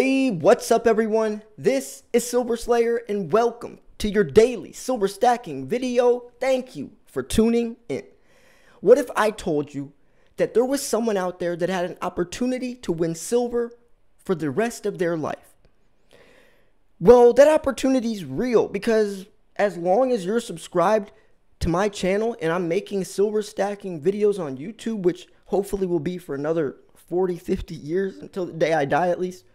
Hey, what's up everyone? This is Silver Slayer and welcome to your daily silver stacking video. Thank you for tuning in. What if I told you that there was someone out there that had an opportunity to win silver for the rest of their life? Well, that opportunity is real because as long as you're subscribed to my channel and I'm making silver stacking videos on YouTube, which hopefully will be for another 40, 50 years until the day I die at least –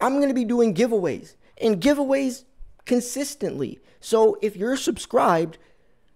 I'm going to be doing giveaways and giveaways consistently. So if you're subscribed,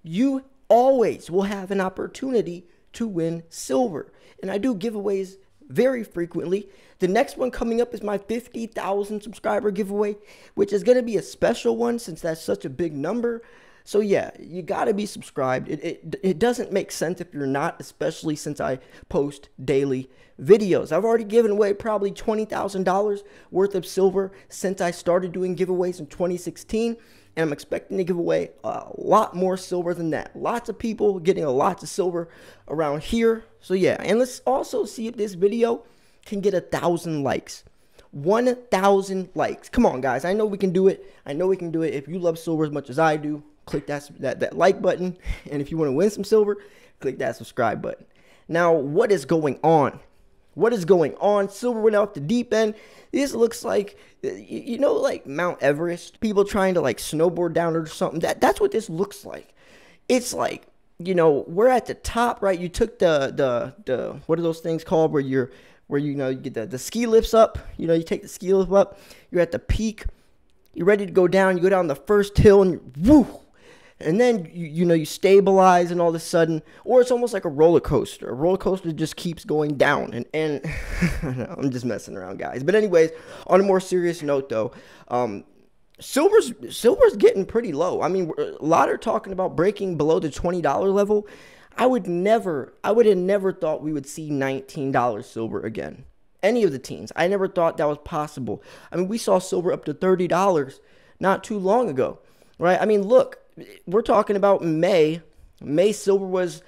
you always will have an opportunity to win silver. And I do giveaways very frequently. The next one coming up is my 50,000 subscriber giveaway, which is going to be a special one since that's such a big number. So yeah, you got to be subscribed. It, it, it doesn't make sense if you're not, especially since I post daily videos. I've already given away probably $20,000 worth of silver since I started doing giveaways in 2016 and I'm expecting to give away a lot more silver than that. Lots of people getting a lot of silver around here. So yeah, and let's also see if this video can get a thousand likes. 1,000 likes. Come on, guys. I know we can do it. I know we can do it. If you love silver as much as I do, click that, that, that like button. And if you want to win some silver, click that subscribe button. Now, what is going on? What is going on? Silver went off the deep end. This looks like, you know, like Mount Everest. People trying to like snowboard down or something. That that's what this looks like. It's like you know we're at the top, right? You took the the the what are those things called where you're where you know you get the, the ski lifts up. You know you take the ski lift up. You're at the peak. You're ready to go down. You go down the first hill and woo, and then you, you, know you stabilize and all of a sudden or it's almost like a roller coaster a roller coaster just keeps going down and and i'm just messing around guys but anyways on a more serious note though um, silver's silver's getting pretty low i mean a lot are talking about breaking below the $20 level i would never i would have never thought we would see $19 silver again any of the teens i never thought that was possible i mean we saw silver up to $30 not too long ago right i mean look we're talking about May. May silver was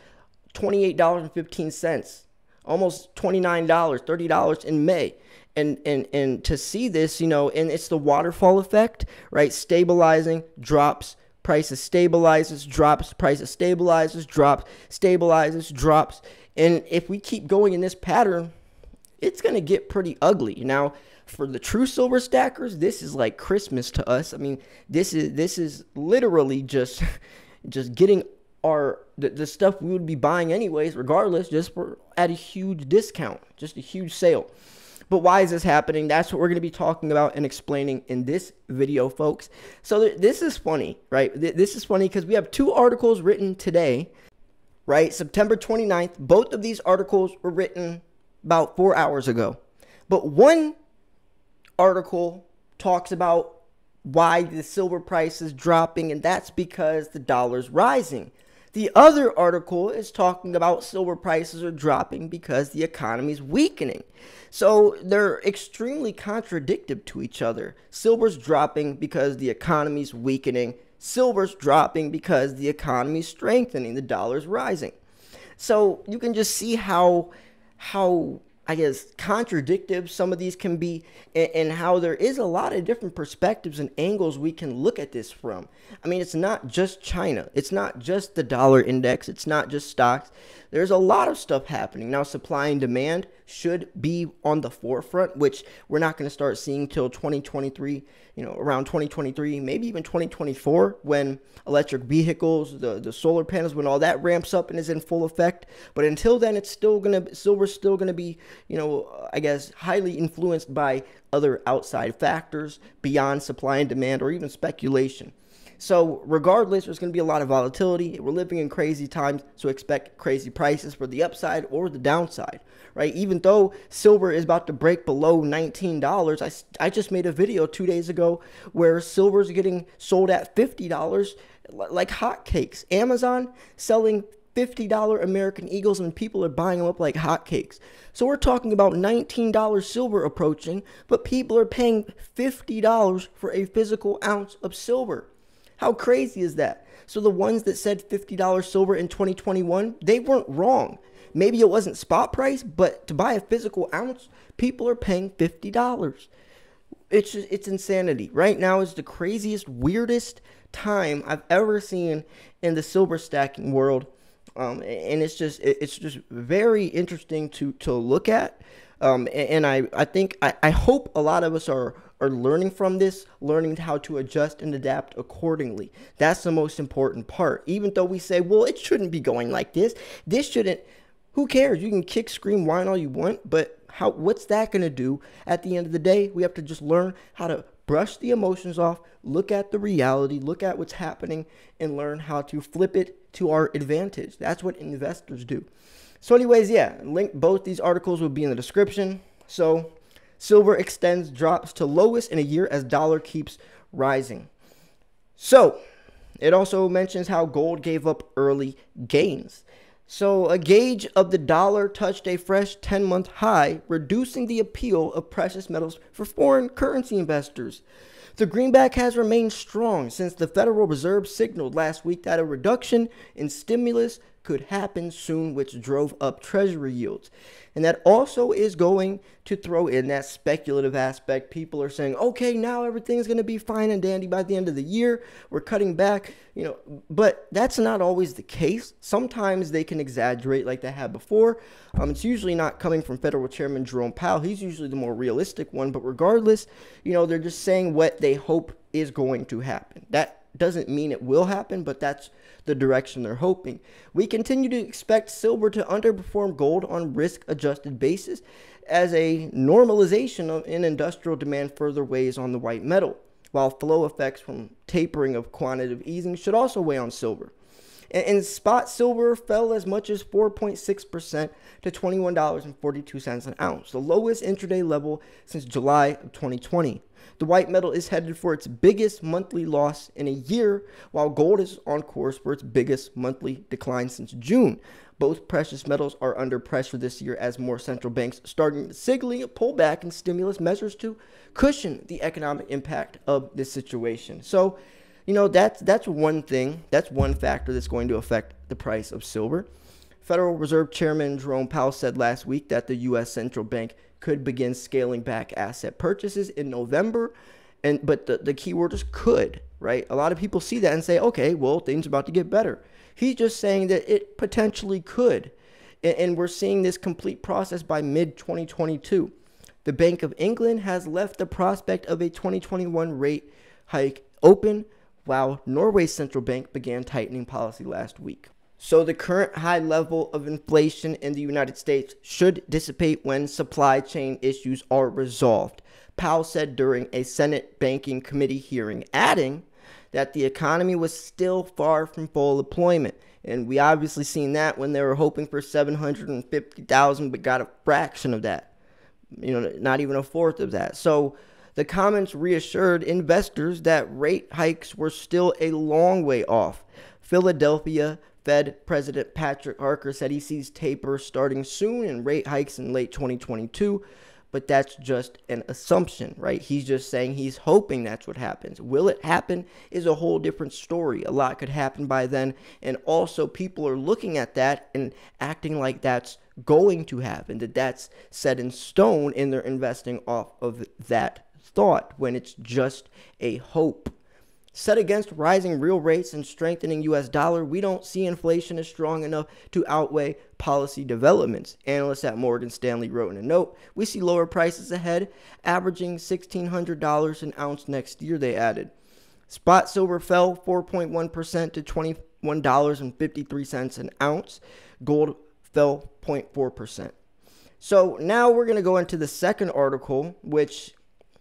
$28.15, almost $29, $30 in May. And, and, and to see this, you know, and it's the waterfall effect, right? Stabilizing, drops, prices stabilizes, drops, prices stabilizes, drops, stabilizes, drops. And if we keep going in this pattern, it's going to get pretty ugly. Now, for the true silver stackers, this is like Christmas to us. I mean, this is this is literally just just getting our the, the stuff we would be buying anyways, regardless, just for at a huge discount, just a huge sale. But why is this happening? That's what we're going to be talking about and explaining in this video, folks. So th this is funny, right? Th this is funny because we have two articles written today, right? September 29th. Both of these articles were written about four hours ago. But one article talks about why the silver price is dropping, and that's because the dollar's rising. The other article is talking about silver prices are dropping because the economy is weakening. So they're extremely contradictory to each other. Silver's dropping because the economy's weakening. Silver's dropping because the economy's strengthening. The dollar's rising. So you can just see how how I guess contradictive some of these can be, and, and, how there is a lot of different perspectives and angles we can look at this from. I mean, it's not just China, it's not just the dollar index, it's not just stocks. There's a lot of stuff happening now. Supply and demand should be on the forefront, which we're not going to start seeing till 2023, you know, around 2023, maybe even 2024 when electric vehicles, the, the solar panels, when all that ramps up and is in full effect. But until then, it's still going to, silver. still going to be, you know, I guess, highly influenced by other outside factors beyond supply and demand or even speculation. So, regardless, there's going to be a lot of volatility. We're living in crazy times, so expect crazy prices for the upside or the downside, right? Even though silver is about to break below $19, I, I just made a video two days ago where silver is getting sold at $50 like hotcakes. Amazon selling $50 American Eagles and people are buying them up like hotcakes. So we're talking about $19 silver approaching, but people are paying $50 for a physical ounce of silver. How crazy is that? So the ones that said $50 silver in 2021, they weren't wrong. Maybe it wasn't spot price, but to buy a physical ounce, people are paying $50. It's just, it's insanity. Right now is the craziest, weirdest time I've ever seen in the silver stacking world. Um, and it's just it's just very interesting to to look at. Um, and, I I think I, I hope a lot of us are are learning from this, learning how to adjust and adapt accordingly. That's the most important part. Even though we say, well, it shouldn't be going like this. This shouldn't. Who cares? You can kick, scream, whine all you want, but how? What's that gonna do? At the end of the day, we have to just learn how to brush the emotions off, look at the reality, look at what's happening, and learn how to flip it to our advantage. That's what investors do. So, anyways, yeah, link both these articles will be in the description. So, silver extends drops to lowest in a year as dollar keeps rising. So, it also mentions how gold gave up early gains. So, a gauge of the dollar touched a fresh 10 month high, reducing the appeal of precious metals for foreign currency investors. The greenback has remained strong since the Federal Reserve signaled last week that a reduction in stimulus could happen soon, which drove up treasury yields. And that also is going to throw in that speculative aspect. People are saying, okay, now everything's going to be fine and dandy by the end of the year. We're cutting back, you know, but that's not always the case. Sometimes they can exaggerate like they had before. Um, it's usually not coming from Federal Chairman Jerome Powell. He's usually the more realistic one, but regardless, you know, they're just saying what they hope is going to happen. That doesn't mean it will happen, but that's the direction they're hoping. We continue to expect silver to underperform gold on risk adjusted basis as a normalization in industrial demand further weighs on the white metal, while flow effects from tapering of quantitative easing should also weigh on silver. And spot silver fell as much as 4.6% to $21.42 an ounce, the lowest intraday level since July of 2020 the white metal is headed for its biggest monthly loss in a year, while gold is on course for its biggest monthly decline since June. Both precious metals are under pressure this year as more central banks starting signaling a pullback in stimulus measures to cushion the economic impact of this situation. So, you know, that's that's one thing, that's one factor that's going to affect the price of silver. Federal Reserve Chairman Jerome Powell said last week that the US central bank could begin scaling back asset purchases in November. And but the, the key word is could, right? A lot of people see that and say, okay, well, things about to get better. He's just saying that it potentially could. And, and we're seeing this complete process by mid 2022. The Bank of England has left the prospect of a 2021 rate hike open while Norway's central bank began tightening policy last week. So the current high level of inflation in the United States should dissipate when supply chain issues are resolved, Powell said during a Senate Banking Committee hearing, adding that the economy was still far from full employment. And we obviously seen that when they were hoping for 750,000 but got a fraction of that. You know, not even a fourth of that. So the comments reassured investors that rate hikes were still a long way off. Philadelphia Fed President Patrick Harker said he sees taper starting soon and rate hikes in late 2022, but that's just an assumption, right? He's just saying he's hoping that's what happens. Will it happen is a whole different story. A lot could happen by then, and also people are looking at that and acting like that's going to happen, that that's set in stone, and they're investing off of that thought when it's just a hope Set against rising real rates and strengthening US dollar, we don't see inflation as strong enough to outweigh policy developments. Analysts at Morgan Stanley wrote in a note, we see lower prices ahead, averaging $1,600 an ounce next year, they added. Spot silver fell 4.1% to $21.53 an ounce. Gold fell 0.4%. So now we're going to go into the second article, which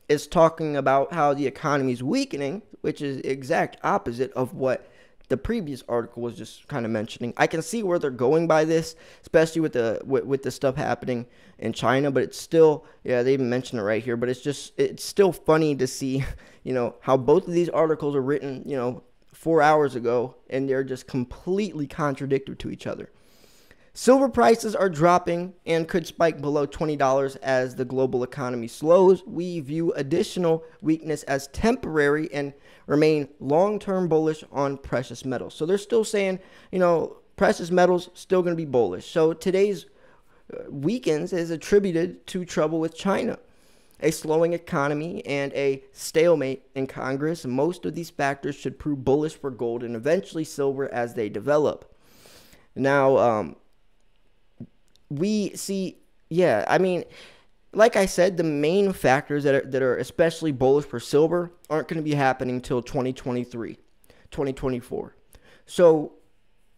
is talking about how the economy is weakening, which is exact opposite of what the previous article was just kind of mentioning. I can see where they're going by this, especially with the with, with the stuff happening in China, but it's still yeah, they even mentioned it right here, but it's just it's still funny to see, you know, how both of these articles are written, you know, 4 hours ago and they're just completely contradictory to each other. Silver prices are dropping and could spike below $20 as the global economy slows. We view additional weakness as temporary and remain long term bullish on precious metals. So they're still saying, you know, precious metals still going to be bullish. So today's uh, weakens is attributed to trouble with China, a slowing economy, and a stalemate in Congress. Most of these factors should prove bullish for gold and eventually silver as they develop. Now, um, we see, yeah, I mean, like I said, the main factors that are, that are especially bullish for silver aren't going to be happening till 2023, 2024. So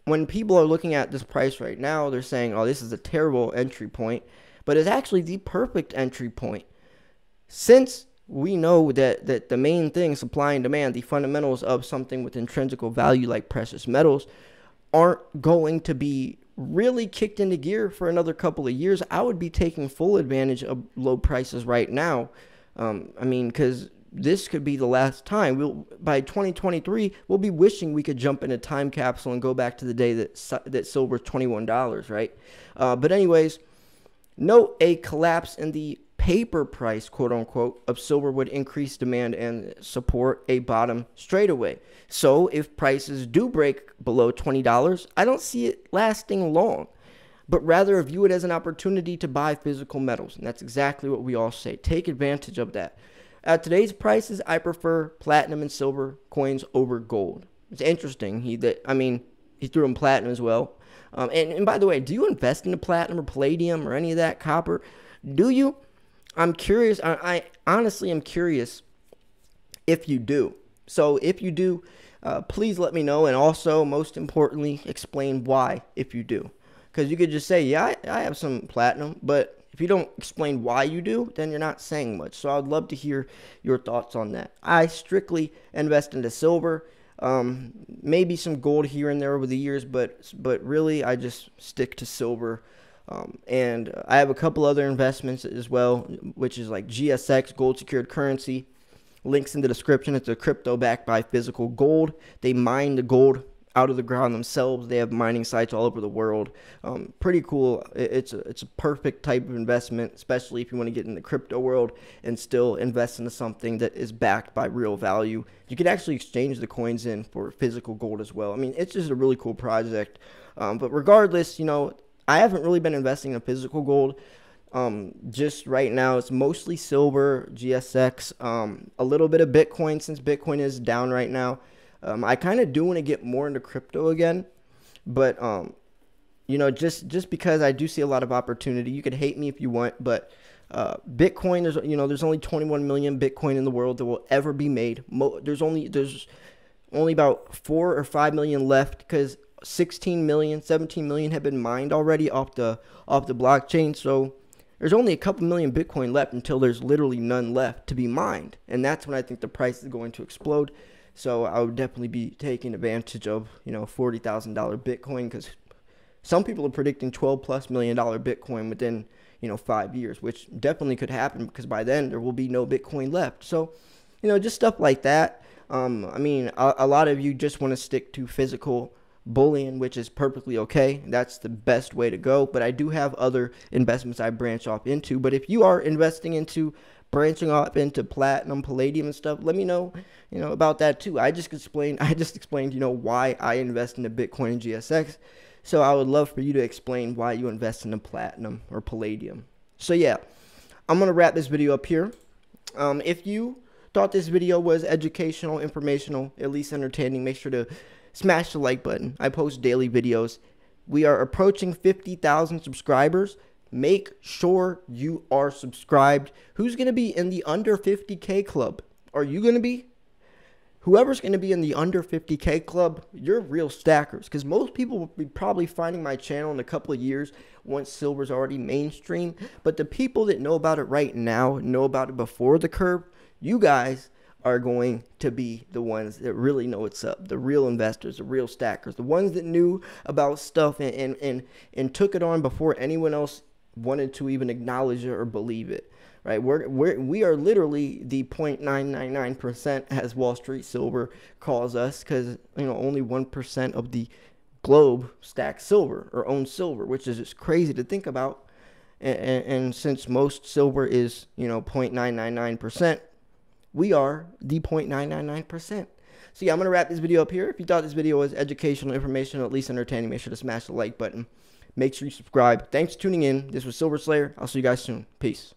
when people are looking at this price right now, they're saying, oh, this is a terrible entry point, but it's actually the perfect entry point. Since we know that, that the main thing, supply and demand, the fundamentals of something with intrinsical value like precious metals, aren't going to be really kicked into gear for another couple of years, I would be taking full advantage of low prices right now. Um, I mean, because this could be the last time. We'll, by 2023, we'll be wishing we could jump in a time capsule and go back to the day that that silver's $21, right? Uh, but anyways, note a collapse in the paper price, quote unquote, of silver would increase demand and support a bottom straightaway. So if prices do break below $20, I don't see it lasting long, but rather view it as an opportunity to buy physical metals. And that's exactly what we all say. Take advantage of that. At today's prices, I prefer platinum and silver coins over gold. It's interesting. He that I mean, he threw in platinum as well. Um, and, and by the way, do you invest into platinum or palladium or any of that copper? Do you? I'm curious. I, I honestly am curious if you do. So if you do, uh, please let me know. And also, most importantly, explain why if you do. Because you could just say, yeah, I, I have some platinum, but if you don't explain why you do, then you're not saying much. So I'd love to hear your thoughts on that. I strictly invest into silver, um, maybe some gold here and there over the years, but but really I just stick to silver um, and I have a couple other investments as well, which is like GSX, gold secured currency. Links in the description. It's a crypto backed by physical gold. They mine the gold out of the ground themselves. They have mining sites all over the world. Um, pretty cool. It's a, it's a perfect type of investment, especially if you want to get in the crypto world and still invest into something that is backed by real value. You can actually exchange the coins in for physical gold as well. I mean, it's just a really cool project. Um, but regardless, you know, I haven't really been investing in physical gold. Um, just right now, it's mostly silver, GSX, um, a little bit of Bitcoin since Bitcoin is down right now. Um, I kind of do want to get more into crypto again, but um, you know, just just because I do see a lot of opportunity. You could hate me if you want, but uh, Bitcoin, there's you know, there's only 21 million Bitcoin in the world that will ever be made. Mo- there's only there's only about four or five million left because 16 million, 17 million have been mined already off the off the blockchain. So there's only a couple million Bitcoin left until there's literally none left to be mined. And that's when I think the price is going to explode. So I would definitely be taking advantage of, you know, $40,000 Bitcoin because some people are predicting 12 plus million dollar Bitcoin within, you know, five years, which definitely could happen because by then there will be no Bitcoin left. So, you know, just stuff like that. Um, I mean, a, a lot of you just want to stick to physical bullion, which is perfectly okay. That's the best way to go. But I do have other investments I branch off into. But if you are investing into branching off into platinum, palladium, and stuff, let me know, you know, about that too. I just explained, I just explained, you know, why I invest into Bitcoin and GSX. So I would love for you to explain why you invest into platinum or palladium. So yeah, I'm gonna wrap this video up here. Um, if you thought this video was educational, informational, at least entertaining, make sure to smash the like button. I post daily videos. We are approaching 50,000 subscribers. Make sure you are subscribed. Who's going to be in the under 50K club? Are you going to be? Whoever's going to be in the under 50K club, you're real stackers because most people will be probably finding my channel in a couple of years once silver's already mainstream. But the people that know about it right now, know about it before the curve, you guys are going to be the ones that really know what's up the real investors the real stackers the ones that knew about stuff and and and, and took it on before anyone else wanted to even acknowledge it or believe it right we're, we're we are literally the 0.999% as wall street silver calls us because you know only 1% of the globe stacks silver or owns silver which is just crazy to think about and, and, and since most silver is you know 0.999% we are the 0.999%. So yeah, I'm going to wrap this video up here. If you thought this video was educational, informational, at least entertaining, make sure to smash the like button. Make sure you subscribe. Thanks for tuning in. This was Silver Slayer. I'll see you guys soon. Peace.